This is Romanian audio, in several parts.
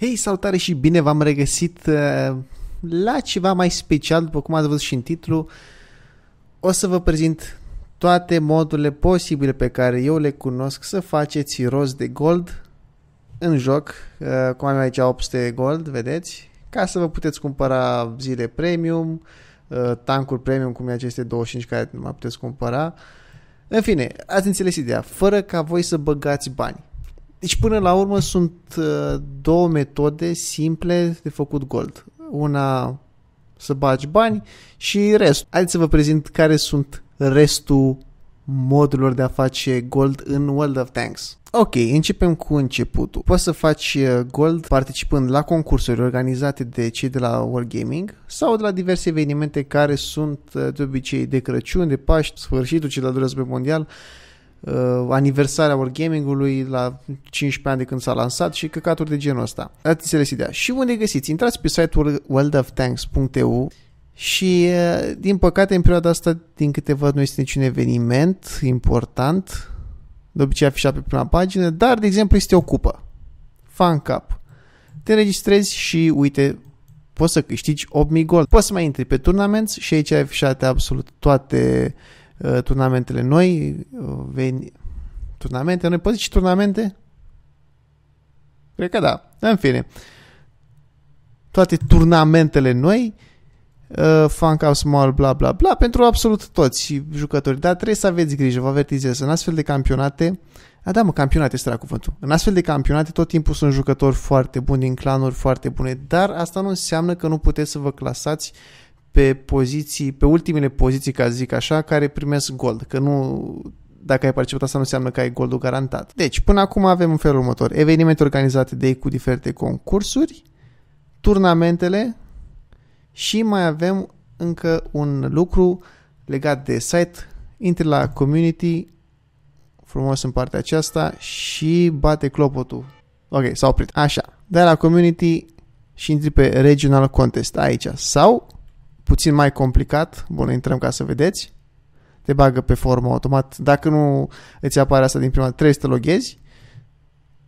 Hei, salutare și bine v-am regăsit uh, la ceva mai special, după cum ați văzut și în titlu. O să vă prezint toate modurile posibile pe care eu le cunosc să faceți roz de gold în joc. Uh, cum am aici 800 de gold, vedeți? Ca să vă puteți cumpăra zile premium, uh, tancuri premium, cum e aceste 25 care nu mai puteți cumpăra. În fine, ați înțeles ideea, fără ca voi să băgați bani. Deci până la urmă sunt uh, două metode simple de făcut gold. Una să bagi bani și restul. Haideți să vă prezint care sunt restul modurilor de a face gold în World of Tanks. Ok, începem cu începutul. Poți să faci uh, gold participând la concursuri organizate de cei de la Wargaming sau de la diverse evenimente care sunt uh, de obicei de Crăciun, de Paști, sfârșitul cel de mondial, uh, aniversarea Wargaming-ului la 15 ani de când s-a lansat și căcaturi de genul ăsta. Ați înțeles ideea. Și unde găsiți? Intrați pe site-ul worldoftanks.eu și, uh, din păcate, în perioada asta, din câte văd, nu este niciun eveniment important, de obicei afișat pe prima pagină, dar, de exemplu, este o cupă. Fan Cup. Te registrezi și, uite, poți să câștigi 8000 gold. Poți să mai intri pe turnament și aici ai afișate absolut toate uh, Uh, turnamentele noi, uh, veni... turnamente noi, poți și turnamente? Cred că da. În fine. Toate turnamentele noi, uh, cup Mall, bla bla bla, pentru absolut toți jucătorii. Dar trebuie să aveți grijă, vă avertizez. În astfel de campionate, a, da, mă, campionate este la cuvântul. În astfel de campionate tot timpul sunt jucători foarte buni, din clanuri foarte bune, dar asta nu înseamnă că nu puteți să vă clasați pe poziții, pe ultimele poziții, ca zic așa, care primesc gold, că nu dacă ai participat asta nu înseamnă că ai goldul garantat. Deci, până acum avem în felul următor. Evenimente organizate de ei cu diferite concursuri, turnamentele și mai avem încă un lucru legat de site. Intri la community, frumos în partea aceasta și bate clopotul. Ok, s-a oprit. Așa. Dai la community și intri pe regional contest aici sau puțin mai complicat, bun, intrăm ca să vedeți, te bagă pe formă automat, dacă nu îți apare asta din prima, trebuie să te loghezi,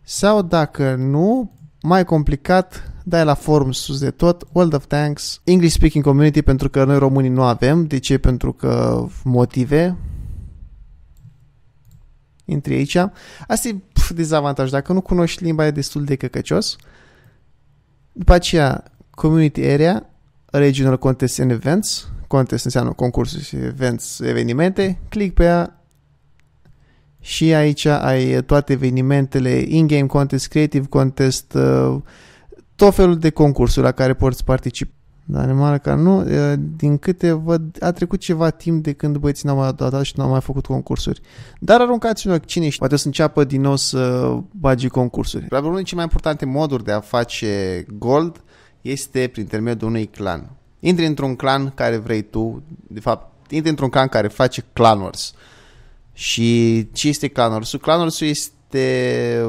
sau dacă nu, mai complicat, dai la forum sus de tot, World of Tanks, English Speaking Community, pentru că noi românii nu avem, de ce? Pentru că motive, intri aici. Asta e pf, dezavantaj, dacă nu cunoști limba e destul de căcăcios. După aceea, Community Area, Regional Contest and Events, contest înseamnă concursuri și events, evenimente, click pe ea și aici ai toate evenimentele, in-game contest, creative contest, uh, tot felul de concursuri la care poți participa. Dar ca nu, uh, din câte văd, a trecut ceva timp de când băieții n-au mai dat și n-au mai făcut concursuri. Dar aruncați un cine știe, poate să înceapă din nou să bagi concursuri. Probabil unul dintre cele mai importante moduri de a face gold este prin intermediul unui clan. Intri într-un clan care vrei tu, de fapt, intri într-un clan care face Clan Wars. Și ce este Clan wars Clan este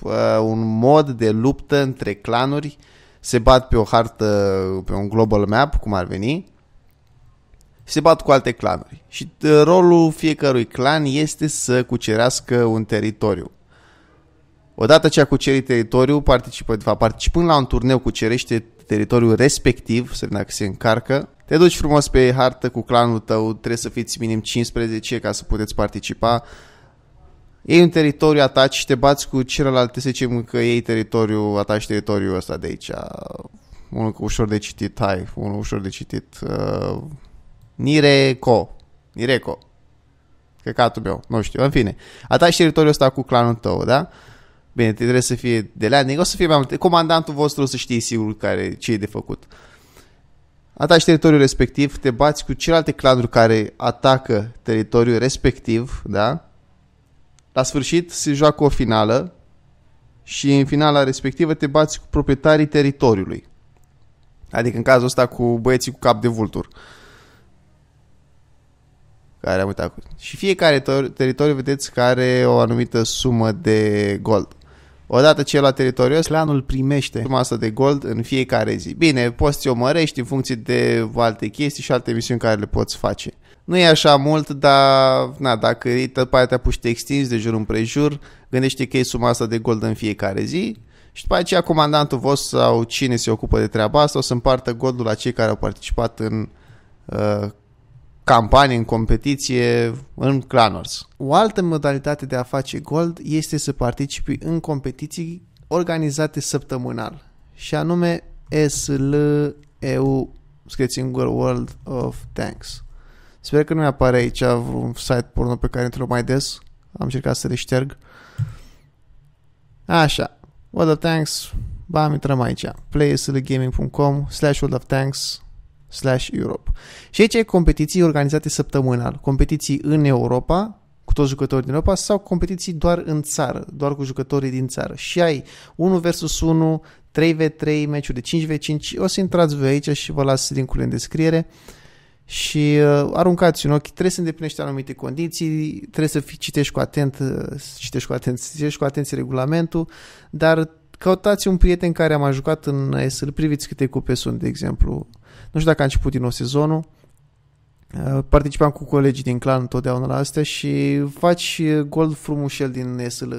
uh, un mod de luptă între clanuri, se bat pe o hartă, pe un global map, cum ar veni, se bat cu alte clanuri. Și uh, rolul fiecărui clan este să cucerească un teritoriu. Odată ce a cucerit teritoriul, participă, de fapt, participând la un turneu, cucerește teritoriul respectiv, să vedem dacă se încarcă. Te duci frumos pe hartă cu clanul tău, trebuie să fiți minim 15 ca să puteți participa. Ei un teritoriu, ataci și te bați cu celelalte, să zicem că ei teritoriu, ataci teritoriul ăsta de aici. Unul ușor de citit, hai, unul ușor de citit. Uh, Nireco. Nireco. Căcatul meu, nu știu, în fine. Ataci teritoriul ăsta cu clanul tău, da? Bine, trebuie să fie de leadnic, o să fie mai multe. Comandantul vostru o să știe sigur care, ce e de făcut. Ataci teritoriul respectiv, te bați cu celelalte clanuri care atacă teritoriul respectiv, da? La sfârșit se joacă o finală și în finala respectivă te bați cu proprietarii teritoriului. Adică în cazul ăsta cu băieții cu cap de vultur. Care am uitat. Și fiecare teritoriu vedeți care o anumită sumă de gold. Odată ce e la teritoriu, clanul primește masă de gold în fiecare zi. Bine, poți să o mărești în funcție de alte chestii și alte misiuni care le poți face. Nu e așa mult, dar na, dacă e aia te apuci te extinzi de jur împrejur, gândește că e suma asta de gold în fiecare zi și după aceea comandantul vostru sau cine se ocupă de treaba asta o să împartă goldul la cei care au participat în uh, campanie, în competiție, în clanuri. O altă modalitate de a face gold este să participi în competiții organizate săptămânal și anume SLEU, scrieți în Google World of Tanks. Sper că nu apare aici un site porno pe care intră mai des. Am încercat să le șterg. Așa. World of Tanks. Bam, intrăm aici. playslgaming.com slash World of Tanks slash Europe. Și aici e competiții organizate săptămânal, competiții în Europa, cu toți jucătorii din Europa sau competiții doar în țară, doar cu jucătorii din țară. Și ai 1 vs 1, 3v3, meciuri de 5v5, o să intrați voi aici și vă las din în descriere și uh, aruncați un ochi, trebuie să îndeplinești anumite condiții, trebuie să fi, citești cu atent, uh, citești cu atent, citești cu atenție regulamentul, dar căutați un prieten care a mai jucat în să-l priviți câte cupe sunt, de exemplu, nu știu dacă a început din nou sezonul, uh, participam cu colegii din clan întotdeauna la astea și faci uh, gol frumușel din SL.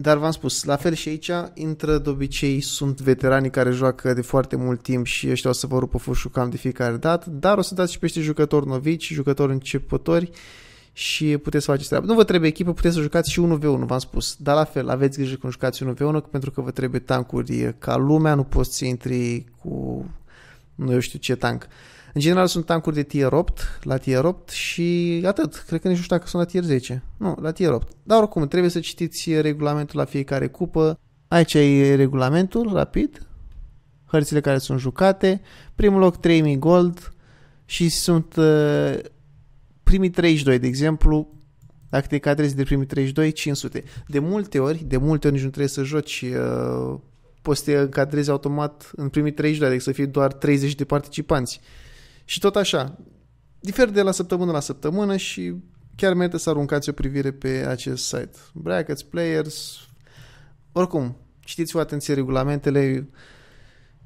Dar v-am spus, la fel și aici intră de obicei, sunt veteranii care joacă de foarte mult timp și ăștia o să vă rupă fușul cam de fiecare dată, dar o să dați și pește jucători novici, jucători începători și puteți să faceți treabă. Nu vă trebuie echipă, puteți să jucați și 1v1, v-am spus, dar la fel, aveți grijă când jucați 1v1 pentru că vă trebuie tancuri ca lumea, nu poți să intri cu nu eu știu ce tank. În general sunt tankuri de tier 8, la tier 8 și atât. Cred că nici nu știu dacă sunt la tier 10. Nu, la tier 8. Dar oricum, trebuie să citiți regulamentul la fiecare cupă. Aici e regulamentul, rapid. Hărțile care sunt jucate. Primul loc 3000 gold și sunt uh, primii 32, de exemplu, dacă te cadrezi de primii 32, 500. De multe ori, de multe ori nici nu trebuie să joci uh, poți să te încadrezi automat în primii 30 de ani, adică să fie doar 30 de participanți. Și tot așa. Difer de la săptămână la săptămână și chiar merită să aruncați o privire pe acest site. Brackets, players, oricum, citiți cu atenție regulamentele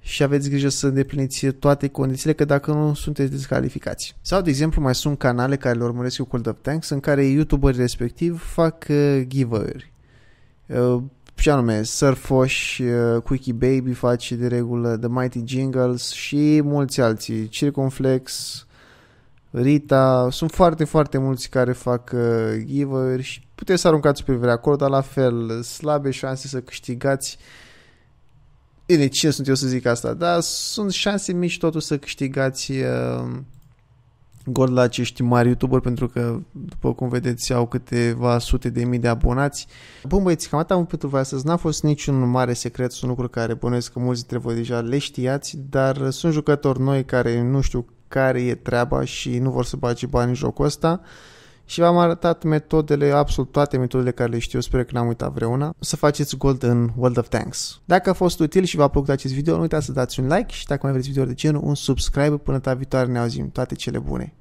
și aveți grijă să îndepliniți toate condițiile, că dacă nu, sunteți descalificați. Sau, de exemplu, mai sunt canale care le urmăresc cu Cold of Tanks, în care YouTuberi respectiv fac uh, giveaway-uri. Uh, ce anume Surfosh, uh, Quickie Baby face de regulă, The Mighty Jingles și mulți alții, Circumflex, Rita, sunt foarte, foarte mulți care fac uh, giver și puteți să aruncați pe acolo, dar la fel, slabe șanse să câștigați Bine, cine sunt eu să zic asta? Dar sunt șanse mici totuși să câștigați uh, gol la acești mari youtuberi pentru că, după cum vedeți, au câteva sute de mii de abonați. Bun băieți, cam atât am pentru voi astăzi. N-a fost niciun mare secret, sunt lucruri care bănuiesc că mulți dintre voi deja le știați, dar sunt jucători noi care nu știu care e treaba și nu vor să bage bani în jocul ăsta și v-am arătat metodele, absolut toate metodele care le știu, sper că n-am uitat vreuna, să faceți gold în World of Tanks. Dacă a fost util și v-a plăcut acest video, nu uitați să dați un like și dacă mai vreți video de genul, un subscribe. Până data viitoare ne auzim. Toate cele bune!